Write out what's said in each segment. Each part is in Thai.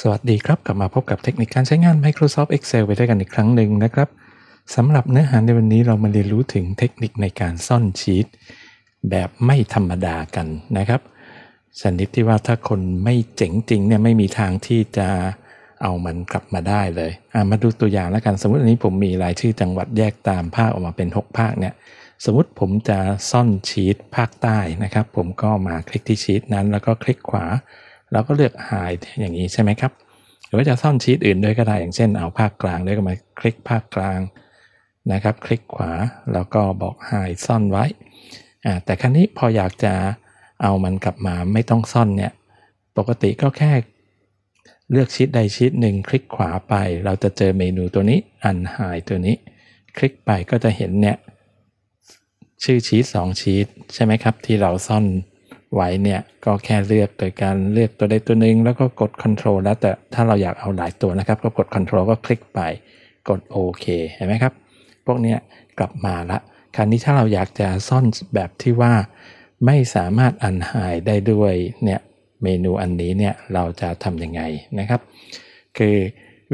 สวัสดีครับ กลับมาพบกับเทคนิคการใช้งาน Microsoft Excel ไปด้วยกันอีกครั้งหนึ่งนะครับ สำหรับเนื้อหาในวันนี้เรามาเรียนรู้ถึงเทคนิคในการซ่อนชีตแบบไม่ธรรมดากันนะครับชนิดที่ว่าถ้าคนไม่เจ๋งจริงเนี่ยไม่มีทางที่จะเอามันกลับมาได้เลย มาดูตัวอย่างแล้วกันสมมติอันนี้ผมมีรายชื่อจังหวัดแยกตามภาคออกมาเป็น6ภาคเนี่ยสมมติผมจะซ่อนชีตภาคใต้นะครับผมก็มาคลิกที่ชีตนั้น แล้วก็คลิกขวาเราก็เลือก hide อย่างนี้ใช่ไหมครับ หรือว่าจะซ่อนชีตอื่นด้วยก็ได้อย่างเช่นเอาภาคกลางด้วยก็มา คลิกภาคกลางนะครับ คลิกขวาแล้วก็บอก hide ซ่อนไว้แต่ครั้นี้พออยากจะเอามันกลับมาไม่ต้องซ่อนเนี่ยปกติก็แค่เลือกชีตใดชีตหนึ่งคลิกขวาไปเราจะเจอเมนูตัวนี้ อันหายตัวนี้คลิกไปก็จะเห็นเนี่ยชื่อชีต2ชีตใช่ไหมครับ ที่เราซ่อนไว้เนี่ยก็แค่เลือกโดยการเลือกตัวใดตัวหนึ่งแล้วก็กด Control แล้วแต่ถ้าเราอยากเอาหลายตัวนะครับ ก็กด Control ก็คลิกไป กด ok เห็นไหมครับ พวกนี้กลับมาละคราวนี้ถ้าเราอยากจะซ่อนแบบที่ว่าไม่สามารถอันหายได้ด้วยเนี่ยเมนูอันนี้เนี่ยเราจะทำยังไงนะครับ คือ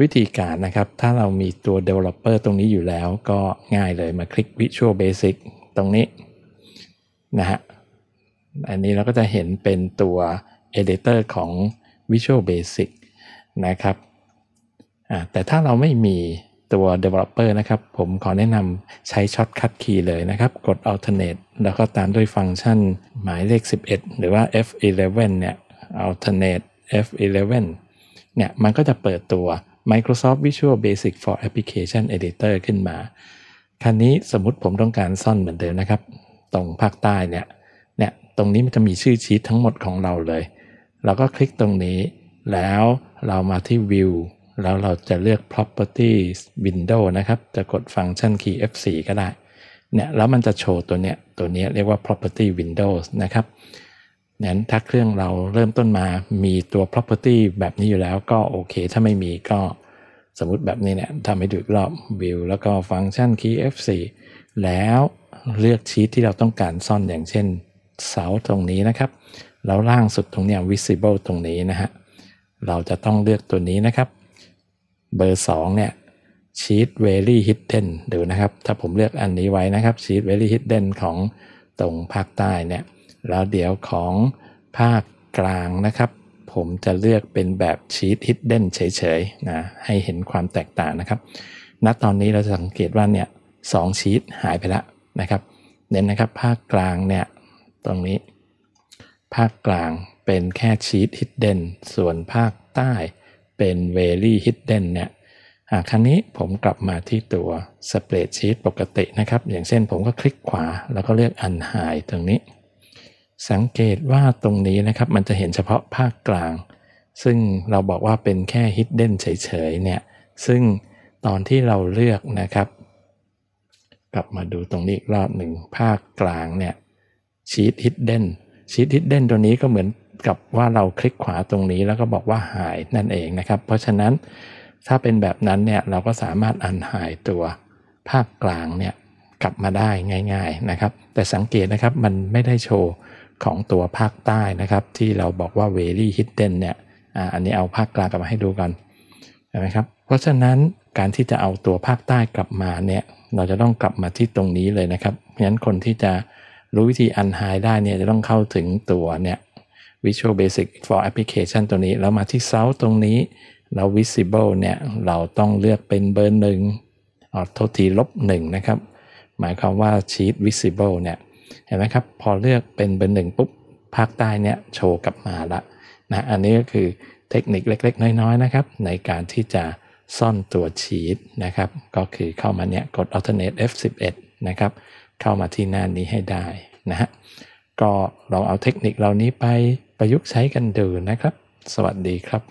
วิธีการนะครับถ้าเรามีตัว developer ตรงนี้อยู่แล้วก็ง่ายเลยมาคลิก Visual Basic ตรงนี้นะฮะอันนี้เราก็จะเห็นเป็นตัว Editor ของ Visual Basic นะครับแต่ถ้าเราไม่มีตัว Developer นะครับ ผมขอแนะนำใช้ช็อตคัตคีย์เลยนะครับ กด Alternate แล้วก็ตามด้วยฟังก์ชันหมายเลข 11 หรือว่า F11 เนี่ย Alternate F11 เนี่ย มันก็จะเปิดตัว Microsoft Visual Basic for Application Editor ขึ้นมาคันนี้สมมติผมต้องการซ่อนเหมือนเดิมนะครับ ตรงภาคใต้เนี่ยตรงนี้มันจะมีชื่อชีททั้งหมดของเราเลย เราก็คลิกตรงนี้ แล้วเรามาที่ View แล้วเราจะเลือก Properties Window นะครับ จะกดฟังก์ชันคีย์ F4 ก็ได้ เนี่ย แล้วมันจะโชว์ตัวเนี้ยตัวเนี้ยเรียกว่า Property Windows นะครับนั้นถ้าเครื่องเราเริ่มต้นมา มีตัว property แบบนี้อยู่แล้วก็โอเค ถ้าไม่มีก็ สมมติแบบนี้เนี่ย ทำให้ดูรอบ view แล้วก็ฟังก์ชัน key f4 แล้วเลือกชีทที่เราต้องการซ่อน อย่างเช่นเสาตรงนี้นะครับแล้วล่างสุดตรงนี้ visible ตรงนี้นะฮะ เราจะต้องเลือกตัวนี้นะครับ เบอร์2เนี่ย sheet very hidden ดูนะครับ ถ้าผมเลือกอันนี้ไว้นะครับ sheet very hidden ของตรงภาคใต้เนี่ย แล้วเดี๋ยวของภาคกลางนะครับ ผมจะเลือกเป็นแบบ sheet hidden เฉยๆนะให้เห็นความแตกต่างนะครับ ณ ตอนนี้เราจะสังเกตว่าเนี่ยสองชีตหายไปแล้วนะครับ เน้นนะครับภาคกลางเนี่ยตรงนี้ ภาคกลางเป็นแค่ชีตฮิดเด่นส่วนภาคใต้เป็นเวลี่ฮิดเด่นเนี่ยครั้งนี้ผมกลับมาที่ตัวสเปรดชีตปกตินะครับอย่างเช่นผมก็คลิกขวาแล้วก็เลือกอันหายตรงนี้ สังเกตว่าตรงนี้นะครับมันจะเห็นเฉพาะภาคกลาง ซึ่งเราบอกว่าเป็นแค่ฮิดเด่นเฉยๆเนี่ยซึ่งตอนที่เราเลือกนะครับ กลับมาดูตรงนี้อีกรอบหนึ่งภาคกลางเนี่ยชีตฮิดเด้นชีตฮิดเด้นตัวนี้ก็เหมือนกับว่าเราคลิกขวาตรงนี้แล้วก็บอกว่าหายนั่นเองนะครับ เพราะฉะนั้นถ้าเป็นแบบนั้นเนี่ยเราก็สามารถอันหายตัวภาพกลางเนี่ยกลับมาได้ง่าย ๆนะครับ แต่สังเกตนะครับมันไม่ได้โชว์ของตัวภาคใต้นะครับ ที่เราบอกว่า very hidden เนี่ยออันนี้เอาภาคกลางกลับมาให้ดูกันใช่ไหมครับเพราะฉะนั้นการที่จะเอาตัวภาคใต้กลับมาเนี่ยเราจะต้องกลับมาที่ตรงนี้เลยนะครับงั้นคนที่จะรู้วิธีอันไฮได้เนี่ยจะต้องเข้าถึงตัวเนี่ย Visual Basic for Application ตัวนี้ แล้วมาที่เซาตรงนี้เรา Visible เนี่ยเราต้องเลือกเป็นเบอร์หนึ่งออโทษทีลบหนึ่งนะครับ หมายความว่า Sheet Visible เนี่ยเห็นไหมครับ พอเลือกเป็นเบอร์หนึ่งปุ๊บ ภาคใต้เนี่ยโชว์กลับมาละนะอันนี้ก็คือเทคนิคเล็กๆ น้อย ๆนะครับ ในการที่จะซ่อนตัวชีตนะครับก็คือเข้ามาเนี่ยกด alternate F11 นะครับเข้ามาที่น่านนี้ให้ได้นะฮะ ก็ลองเอาเทคนิคเหล่านี้ไปประยุกต์ใช้กันดูนะครับ สวัสดีครับ